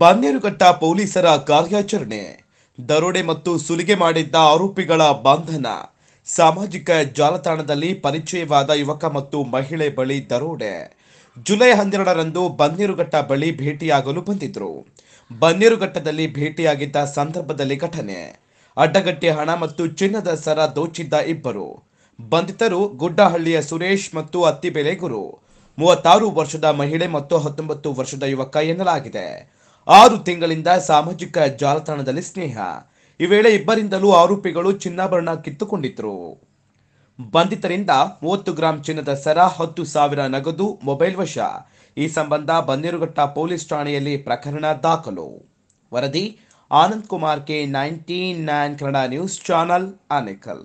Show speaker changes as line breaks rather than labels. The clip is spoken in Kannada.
ಬನ್ನೇರುಘಟ್ಟ ಪೊಲೀಸರ ಕಾರ್ಯಾಚರಣೆ ದರೋಡೆ ಮತ್ತು ಸುಲಿಗೆ ಮಾಡಿದ್ದ ಆರೋಪಿಗಳ ಬಂಧನ ಸಾಮಾಜಿಕ ಜಾಲತಾಣದಲ್ಲಿ ಪರಿಚಯವಾದ ಯುವಕ ಮತ್ತು ಮಹಿಳೆ ಬಳಿ ದರೋಡೆ ಜುಲೈ ಹನ್ನೆರಡರಂದು ಬನ್ನೇರುಘಟ್ಟ ಬಳಿ ಭೇಟಿಯಾಗಲು ಬಂದಿದ್ರು ಬನ್ನೇರುಘಟ್ಟದಲ್ಲಿ ಭೇಟಿಯಾಗಿದ್ದ ಸಂದರ್ಭದಲ್ಲಿ ಘಟನೆ ಅಡ್ಡಗಟ್ಟಿ ಹಣ ಮತ್ತು ಚಿನ್ನದ ಸರ ದೋಚಿದ್ದ ಇಬ್ಬರು ಬಂಧಿತರು ಗುಡ್ಡಹಳ್ಳಿಯ ಸುರೇಶ್ ಮತ್ತು ಅತ್ತಿಬೆಲೆ ಗುರು ಮೂವತ್ತಾರು ವರ್ಷದ ಮಹಿಳೆ ಮತ್ತು ಹತ್ತೊಂಬತ್ತು ವರ್ಷದ ಯುವಕ ಎನ್ನಲಾಗಿದೆ ಆರು ತಿಂಗಳಿಂದ ಸಾಮಾಜಿಕ ಜಾಲತಾಣದಲ್ಲಿ ಸ್ನೇಹ ಈ ವೇಳೆ ಇಬ್ಬರಿಂದಲೂ ಆರೋಪಿಗಳು ಚಿನ್ನಾಭರಣ ಕಿತ್ತುಕೊಂಡಿದ್ರು ಬಂಧಿತರಿಂದ ಮೂವತ್ತು ಗ್ರಾಂ ಚಿನ್ನದ ಸರ ಹತ್ತು ಸಾವಿರ ನಗದು ಮೊಬೈಲ್ ವಶ ಈ ಸಂಬಂಧ ಬನ್ನೇರುಘಟ್ಟ ಪೊಲೀಸ್ ಠಾಣೆಯಲ್ಲಿ ಪ್ರಕರಣ ದಾಖಲು ವರದಿ Anand Kumar K nineteen nine Kannada news channel
Anekal